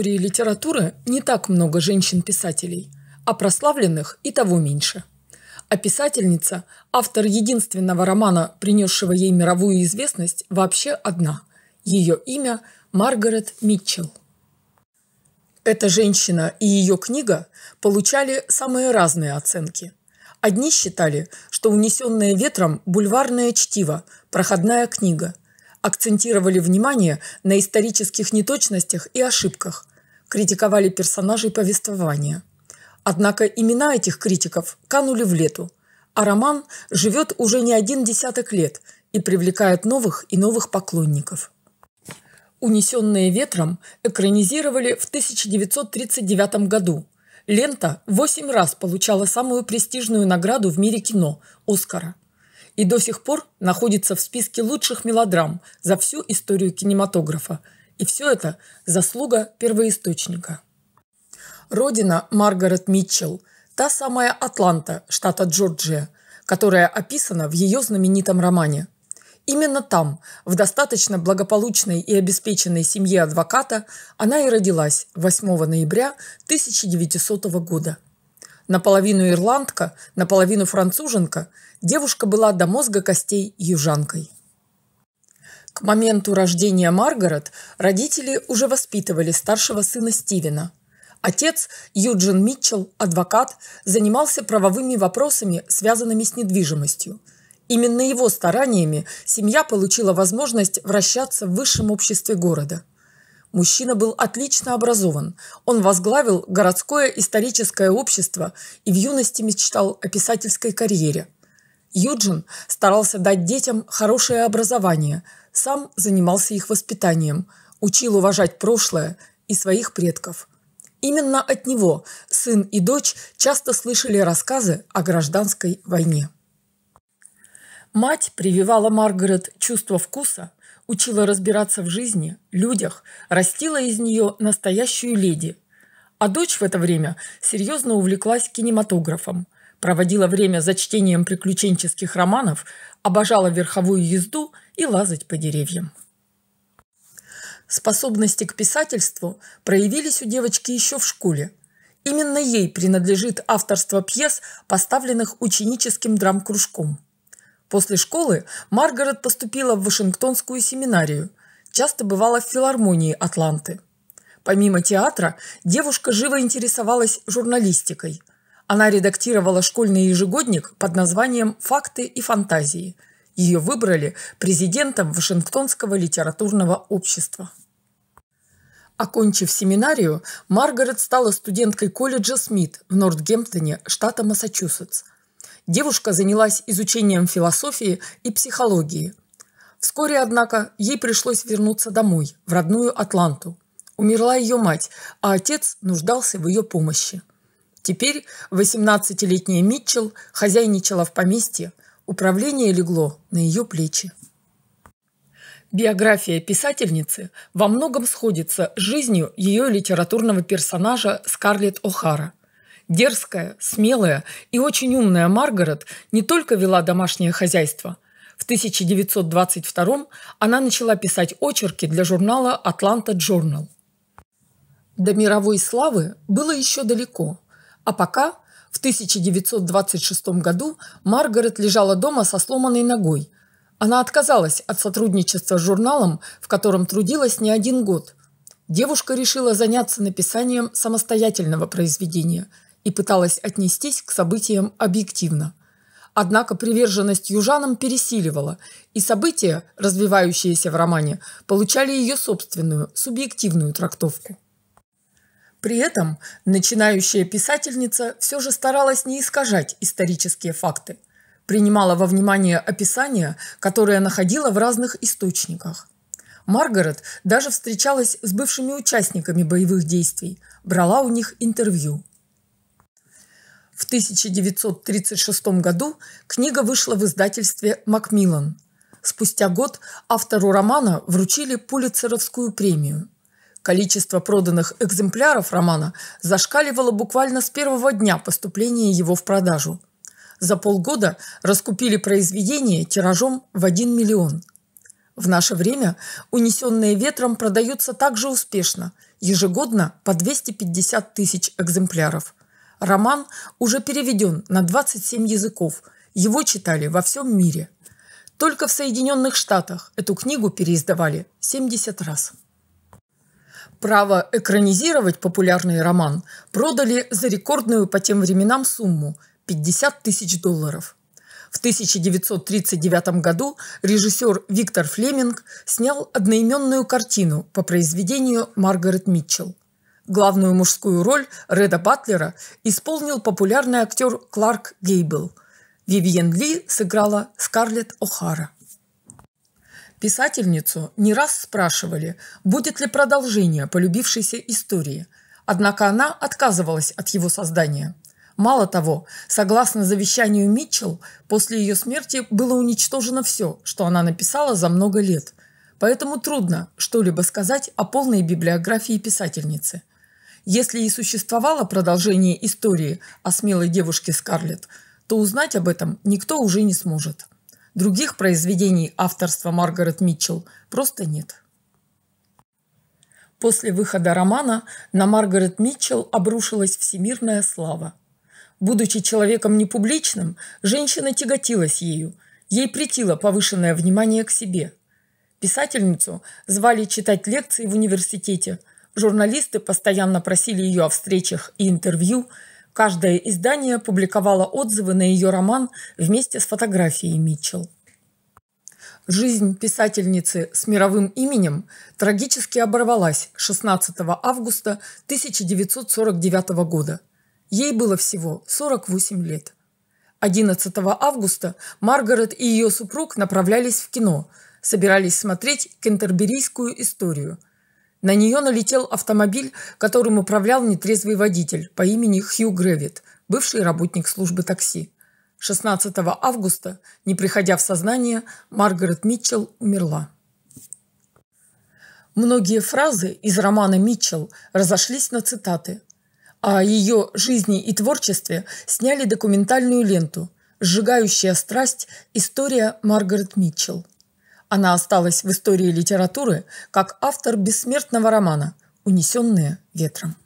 истории литературы не так много женщин-писателей, а прославленных и того меньше. А писательница, автор единственного романа, принесшего ей мировую известность, вообще одна. Ее имя – Маргарет Митчелл. Эта женщина и ее книга получали самые разные оценки. Одни считали, что «Унесенное ветром» – бульварное чтиво, проходная книга – акцентировали внимание на исторических неточностях и ошибках, критиковали персонажей повествования. Однако имена этих критиков канули в лету, а роман живет уже не один десяток лет и привлекает новых и новых поклонников. «Унесенные ветром» экранизировали в 1939 году. Лента восемь раз получала самую престижную награду в мире кино – Оскара. И до сих пор находится в списке лучших мелодрам за всю историю кинематографа – и все это заслуга первоисточника. Родина Маргарет Митчелл – та самая Атланта, штата Джорджия, которая описана в ее знаменитом романе. Именно там, в достаточно благополучной и обеспеченной семье адвоката, она и родилась 8 ноября 1900 года. Наполовину ирландка, наполовину француженка, девушка была до мозга костей южанкой. К моменту рождения Маргарет родители уже воспитывали старшего сына Стивена. Отец, Юджин Митчелл, адвокат, занимался правовыми вопросами, связанными с недвижимостью. Именно его стараниями семья получила возможность вращаться в высшем обществе города. Мужчина был отлично образован. Он возглавил городское историческое общество и в юности мечтал о писательской карьере – Юджин старался дать детям хорошее образование, сам занимался их воспитанием, учил уважать прошлое и своих предков. Именно от него сын и дочь часто слышали рассказы о гражданской войне. Мать прививала Маргарет чувство вкуса, учила разбираться в жизни, людях, растила из нее настоящую леди. А дочь в это время серьезно увлеклась кинематографом – проводила время за чтением приключенческих романов, обожала верховую езду и лазать по деревьям. Способности к писательству проявились у девочки еще в школе. Именно ей принадлежит авторство пьес, поставленных ученическим драмкружком. После школы Маргарет поступила в Вашингтонскую семинарию, часто бывала в филармонии Атланты. Помимо театра, девушка живо интересовалась журналистикой – она редактировала школьный ежегодник под названием «Факты и фантазии». Ее выбрали президентом Вашингтонского литературного общества. Окончив семинарию, Маргарет стала студенткой колледжа Смит в Нортгемптоне, штата Массачусетс. Девушка занялась изучением философии и психологии. Вскоре, однако, ей пришлось вернуться домой, в родную Атланту. Умерла ее мать, а отец нуждался в ее помощи. Теперь 18-летняя Митчелл хозяйничала в поместье, управление легло на ее плечи. Биография писательницы во многом сходится с жизнью ее литературного персонажа Скарлетт О'Хара. Дерзкая, смелая и очень умная Маргарет не только вела домашнее хозяйство. В 1922 она начала писать очерки для журнала «Атланта Джорнал». До мировой славы было еще далеко – а пока, в 1926 году, Маргарет лежала дома со сломанной ногой. Она отказалась от сотрудничества с журналом, в котором трудилась не один год. Девушка решила заняться написанием самостоятельного произведения и пыталась отнестись к событиям объективно. Однако приверженность южанам пересиливала, и события, развивающиеся в романе, получали ее собственную, субъективную трактовку. При этом начинающая писательница все же старалась не искажать исторические факты, принимала во внимание описания, которые находила в разных источниках. Маргарет даже встречалась с бывшими участниками боевых действий, брала у них интервью. В 1936 году книга вышла в издательстве «Макмиллан». Спустя год автору романа вручили Пулитцеровскую премию – Количество проданных экземпляров романа зашкаливало буквально с первого дня поступления его в продажу. За полгода раскупили произведение тиражом в 1 миллион. В наше время «Унесенные ветром» продаются также успешно, ежегодно по 250 тысяч экземпляров. Роман уже переведен на 27 языков, его читали во всем мире. Только в Соединенных Штатах эту книгу переиздавали 70 раз. Право экранизировать популярный роман продали за рекордную по тем временам сумму – 50 тысяч долларов. В 1939 году режиссер Виктор Флеминг снял одноименную картину по произведению Маргарет Митчелл. Главную мужскую роль Реда Батлера исполнил популярный актер Кларк Гейбл. Вивьен Ли сыграла Скарлетт О'Хара. Писательницу не раз спрашивали, будет ли продолжение полюбившейся истории, однако она отказывалась от его создания. Мало того, согласно завещанию Митчелл, после ее смерти было уничтожено все, что она написала за много лет. Поэтому трудно что-либо сказать о полной библиографии писательницы. Если и существовало продолжение истории о смелой девушке Скарлетт, то узнать об этом никто уже не сможет. Других произведений авторства Маргарет Митчелл просто нет. После выхода романа на Маргарет Митчелл обрушилась всемирная слава. Будучи человеком непубличным, женщина тяготилась ею, ей претило повышенное внимание к себе. Писательницу звали читать лекции в университете, журналисты постоянно просили ее о встречах и интервью – Каждое издание публиковало отзывы на ее роман вместе с фотографией Митчелл. Жизнь писательницы с мировым именем трагически оборвалась 16 августа 1949 года. Ей было всего 48 лет. 11 августа Маргарет и ее супруг направлялись в кино, собирались смотреть «Кентерберийскую историю», на нее налетел автомобиль, которым управлял нетрезвый водитель по имени Хью Гревит, бывший работник службы такси. 16 августа, не приходя в сознание, Маргарет Митчелл умерла. Многие фразы из романа Митчелл разошлись на цитаты. О а ее жизни и творчестве сняли документальную ленту «Сжигающая страсть. История Маргарет Митчелл». Она осталась в истории литературы как автор бессмертного романа «Унесенные ветром».